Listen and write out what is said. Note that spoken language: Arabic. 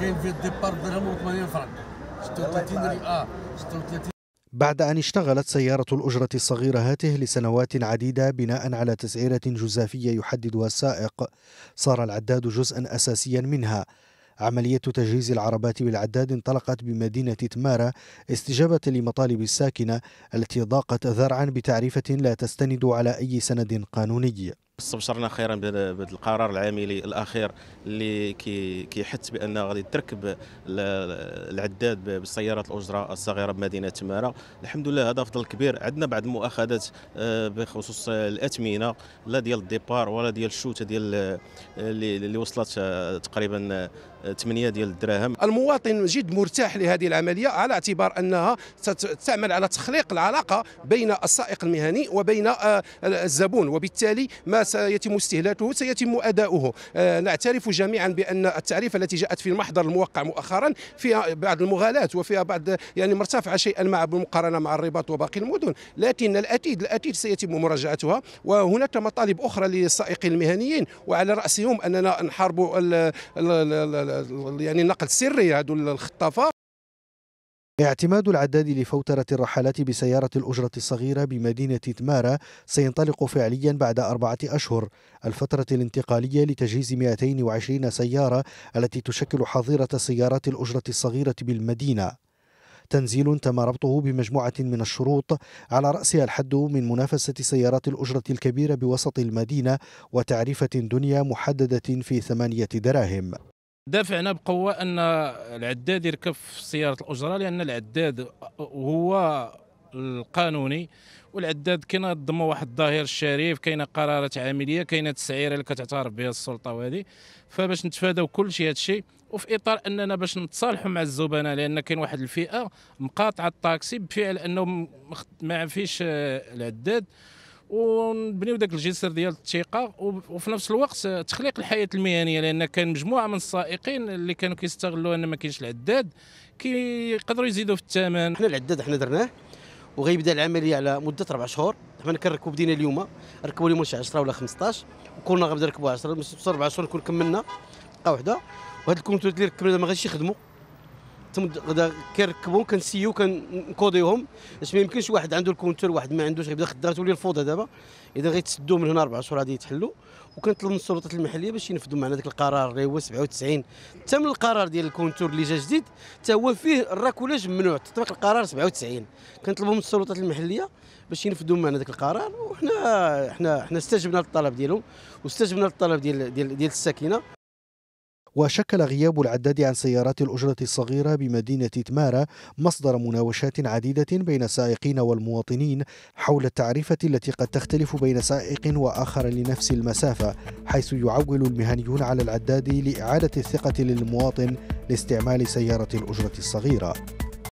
كاين في الديبار درهم و80 فرنك 36 ريال اه 36 بعد أن اشتغلت سيارة الأجرة الصغيرة هاته لسنوات عديدة بناء على تسعيرة جزافية يحددها السائق صار العداد جزءا أساسيا منها عملية تجهيز العربات بالعداد انطلقت بمدينة تمارة استجابة لمطالب الساكنة التي ضاقت ذرعا بتعريفة لا تستند على أي سند قانوني استبشرنا خيرا بهذا القرار العاملي الاخير اللي كيحث بان غادي تركب العداد بالسيارات الاجره الصغيره بمدينه تماره الحمد لله هذا فضل كبير عندنا بعض المؤاخذات آه، بخصوص الاثمنه لا ديال الديبار ولا ديال الشوته ديال آه، اللي وصلت آه، تقريبا 8 ديال الدراهم المواطن جد مرتاح لهذه العمليه على اعتبار انها تعمل على تخليق العلاقه بين السائق المهني وبين الزبون وبالتالي ما سيتم استهلاكه سيتم أداؤه آه، نعترف جميعا بأن التعريف التي جاءت في المحضر الموقع مؤخرا فيها بعض المغالاة وفيها بعض يعني مرتفعة شيئا مع بالمقارنة مع الرباط وباقي المدن لكن الأتيد الأتيد سيتم مراجعتها وهناك مطالب أخرى للسائقين المهنيين وعلى رأسهم أننا نحاربوا يعني النقل السري هذو الخطافه اعتماد العداد لفوترة الرحلات بسيارة الأجرة الصغيرة بمدينة تمارا سينطلق فعليا بعد أربعة أشهر الفترة الانتقالية لتجهيز 220 سيارة التي تشكل حظيرة سيارات الأجرة الصغيرة بالمدينة تنزيل تم ربطه بمجموعة من الشروط على رأسها الحد من منافسة سيارات الأجرة الكبيرة بوسط المدينة وتعريفة دنيا محددة في ثمانية دراهم دافعنا بقوه ان العداد يركب في سياره الاجره لان العداد هو القانوني والعداد ضمه واحد الظاهر الشريف كاينه قرارات عامليه كاينه تسعيره اللي كتعترف بها السلطه وهذه فباش نتفاداو كل شيء هذا وفي اطار اننا باش نتصالحوا مع الزبناء لان كاين واحد الفئه مقاطعه الطاكسي بفعل انه ما فيش آه، العداد ونبنيو داك الجسر ديال الثقه وفي نفس الوقت تخليق الحياه المهنيه لان كان مجموعه من السائقين اللي كانوا كيستغلوا ان ما كاينش العداد كيقدروا يزيدوا في الثمن حنا العداد حنا درناه وغيبدا العمليه على مده اربع شهور حنا كنركبوا بدينا اليوم ركبوا اليوم شي 10 ولا 15 وكلنا غنبدا نركبوا 10 اربع شهور نكون كملنا بقى وحده وهاد الكونتور اللي ركبنا ما غاديش يخدموا غدا كيركبهم كنسيو كنكوديوهم باش ما يمكنش واحد عنده الكونتور واحد ما عندوش غيبدا خدام تولي الفوضى دابا اذا غيتسدوا من هنا اربع شهور غادي يتحلوا وكنطلب من السلطات المحليه باش ينفذوا معنا ذاك القرار اللي هو 97 حتى من القرار ديال الكونتور اللي جا جديد حتى هو فيه الراكولاج ممنوع تطبيق القرار 97 كنطلبوا من السلطات المحليه باش ينفذوا معنا ذاك القرار وحنا حنا حنا استجبنا للطلب ديالهم واستجبنا للطلب ديال ديال ديال الساكنه وشكل غياب العداد عن سيارات الأجرة الصغيرة بمدينة تمارا مصدر مناوشات عديدة بين السائقين والمواطنين حول التعريفة التي قد تختلف بين سائق وآخر لنفس المسافة حيث يعول المهنيون على العداد لإعادة الثقة للمواطن لاستعمال سيارة الأجرة الصغيرة